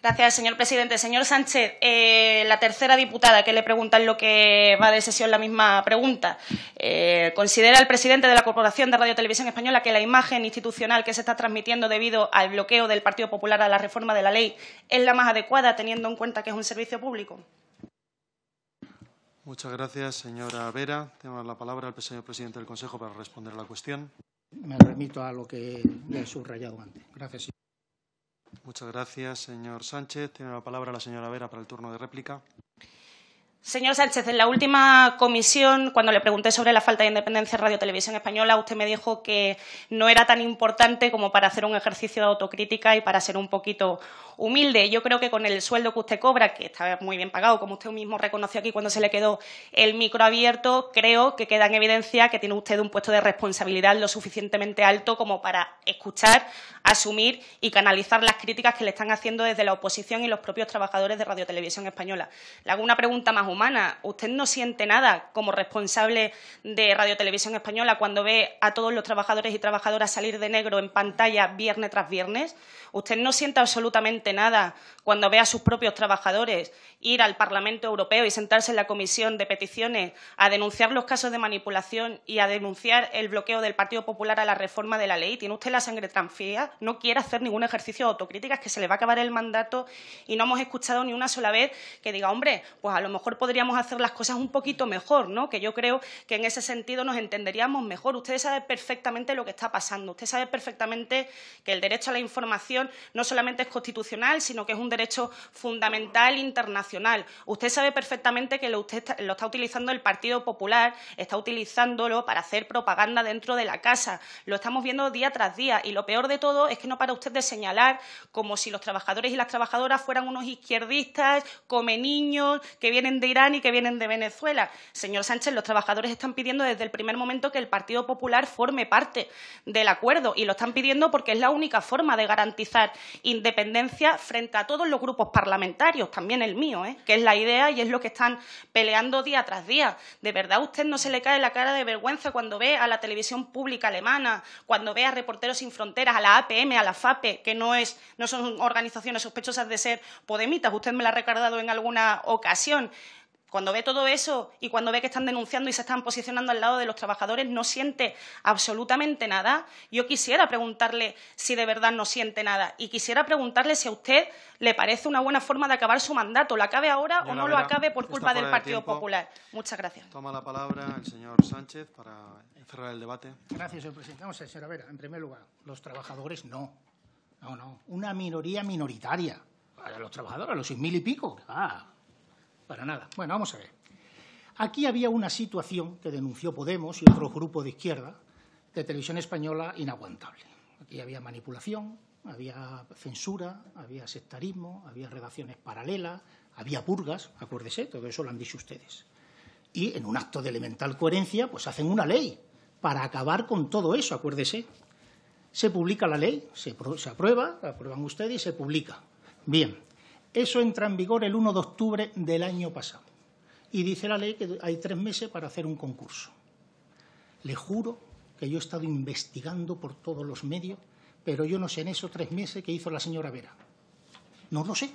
Gracias, señor presidente. Señor Sánchez, eh, la tercera diputada que le pregunta en lo que va de sesión la misma pregunta. Eh, ¿Considera el presidente de la Corporación de Radio Televisión Española que la imagen institucional que se está transmitiendo debido al bloqueo del Partido Popular a la reforma de la ley es la más adecuada, teniendo en cuenta que es un servicio público? Muchas gracias, señora Vera. Tengo la palabra al señor presidente del Consejo para responder a la cuestión. Me remito a lo que he subrayado antes. Gracias. Muchas gracias, señor Sánchez. Tiene la palabra la señora Vera para el turno de réplica. Señor Sánchez, en la última comisión, cuando le pregunté sobre la falta de independencia de Radio Televisión Española, usted me dijo que no era tan importante como para hacer un ejercicio de autocrítica y para ser un poquito humilde. Yo creo que con el sueldo que usted cobra, que está muy bien pagado, como usted mismo reconoció aquí cuando se le quedó el micro abierto, creo que queda en evidencia que tiene usted un puesto de responsabilidad lo suficientemente alto como para escuchar, asumir y canalizar las críticas que le están haciendo desde la oposición y los propios trabajadores de Radio Televisión Española. Le hago una pregunta más humana. Usted no siente nada como responsable de Radio Televisión Española cuando ve a todos los trabajadores y trabajadoras salir de negro en pantalla viernes tras viernes. Usted no siente absolutamente nada cuando ve a sus propios trabajadores ir al Parlamento Europeo y sentarse en la Comisión de Peticiones a denunciar los casos de manipulación y a denunciar el bloqueo del Partido Popular a la reforma de la ley. Tiene usted la sangre tan no quiere hacer ningún ejercicio de autocrítica, es que se le va a acabar el mandato y no hemos escuchado ni una sola vez que diga, hombre, pues a lo mejor podríamos hacer las cosas un poquito mejor, ¿no? Que yo creo que en ese sentido nos entenderíamos mejor. Usted sabe perfectamente lo que está pasando. Usted sabe perfectamente que el derecho a la información no solamente es constitucional, sino que es un derecho fundamental internacional. Usted sabe perfectamente que lo está utilizando el Partido Popular, está utilizándolo para hacer propaganda dentro de la casa. Lo estamos viendo día tras día y lo peor de todo es que no para usted de señalar como si los trabajadores y las trabajadoras fueran unos izquierdistas, come niños, que vienen de Irán y que vienen de Venezuela. Señor Sánchez, los trabajadores están pidiendo desde el primer momento que el Partido Popular forme parte del acuerdo y lo están pidiendo porque es la única forma de garantizar independencia frente a todos los grupos parlamentarios, también el mío, ¿eh? que es la idea y es lo que están peleando día tras día. De verdad, a usted no se le cae la cara de vergüenza cuando ve a la televisión pública alemana, cuando ve a Reporteros sin Fronteras, a la APM, a la FAPE, que no, es, no son organizaciones sospechosas de ser podemitas. Usted me lo ha recordado en alguna ocasión cuando ve todo eso y cuando ve que están denunciando y se están posicionando al lado de los trabajadores, no siente absolutamente nada. Yo quisiera preguntarle si de verdad no siente nada y quisiera preguntarle si a usted le parece una buena forma de acabar su mandato. ¿Lo acabe ahora o no lo acabe por culpa del Partido Popular? Muchas gracias. Toma la palabra el señor Sánchez para cerrar el debate. Gracias, señor presidente. Vamos a ver, señora Vera, en primer lugar, los trabajadores no. No, no. Una minoría minoritaria. Para los trabajadores, los seis mil y pico. Ah, para nada. Bueno, vamos a ver. Aquí había una situación que denunció Podemos y otro grupo de izquierda de televisión española inaguantable. Aquí había manipulación, había censura, había sectarismo, había redacciones paralelas, había purgas, acuérdese, todo eso lo han dicho ustedes. Y en un acto de elemental coherencia, pues hacen una ley para acabar con todo eso, acuérdese. Se publica la ley, se, se aprueba, la aprueban ustedes y se publica. Bien, eso entra en vigor el 1 de octubre del año pasado. Y dice la ley que hay tres meses para hacer un concurso. Le juro que yo he estado investigando por todos los medios, pero yo no sé en esos tres meses qué hizo la señora Vera. No lo sé.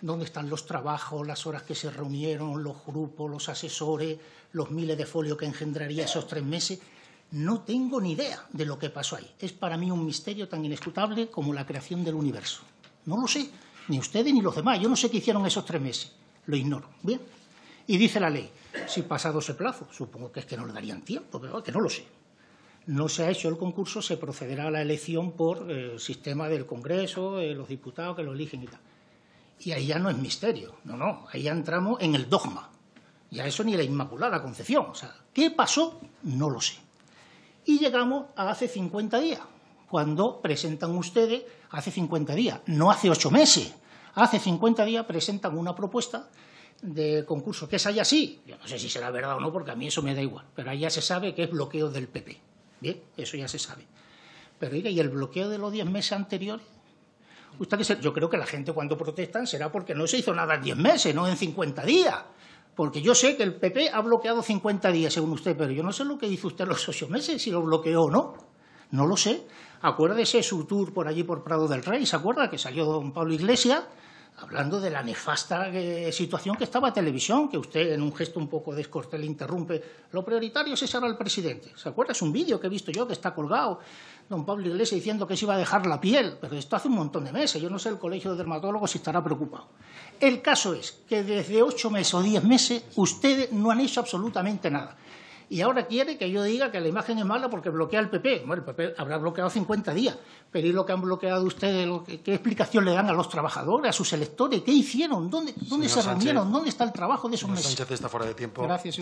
¿Dónde están los trabajos, las horas que se reunieron, los grupos, los asesores, los miles de folios que engendraría esos tres meses? No tengo ni idea de lo que pasó ahí. Es para mí un misterio tan inescutable como la creación del universo. No lo sé. Ni ustedes ni los demás. Yo no sé qué hicieron esos tres meses. Lo ignoro. Bien. Y dice la ley, si pasado ese plazo, supongo que es que no le darían tiempo, pero que no lo sé. No se ha hecho el concurso, se procederá a la elección por el eh, sistema del Congreso, de eh, los diputados que lo eligen y tal. Y ahí ya no es misterio, no, no, ahí ya entramos en el dogma. ...y a eso ni la Inmaculada Concepción. O sea, ¿qué pasó? No lo sé. Y llegamos a hace 50 días, cuando presentan ustedes hace 50 días, no hace ocho meses hace 50 días presentan una propuesta de concurso, que es allá sí, yo no sé si será verdad o no, porque a mí eso me da igual, pero ahí ya se sabe que es bloqueo del PP. Bien, eso ya se sabe. Pero diga, ¿y el bloqueo de los 10 meses anteriores? Usted yo creo que la gente cuando protestan será porque no se hizo nada en 10 meses, no en 50 días. Porque yo sé que el PP ha bloqueado 50 días, según usted, pero yo no sé lo que hizo usted los 8 meses, si lo bloqueó o no. No lo sé. Acuérdese su tour por allí por Prado del Rey, ¿se acuerda? Que salió don Pablo Iglesias hablando de la nefasta eh, situación que estaba televisión, que usted en un gesto un poco descortés le interrumpe. Lo prioritario es ahora al presidente. ¿Se acuerda? Es un vídeo que he visto yo que está colgado, don Pablo Iglesias diciendo que se iba a dejar la piel, pero esto hace un montón de meses. Yo no sé el colegio de dermatólogos si estará preocupado. El caso es que desde ocho meses o diez meses ustedes no han hecho absolutamente nada y ahora quiere que yo diga que la imagen es mala porque bloquea el PP. Bueno, el PP habrá bloqueado 50 días, pero ¿y lo que han bloqueado ustedes? ¿Qué explicación le dan a los trabajadores, a sus electores? ¿Qué hicieron? ¿Dónde, se reunieron? ¿Dónde está el trabajo de esos meses? está fuera de tiempo. Gracias,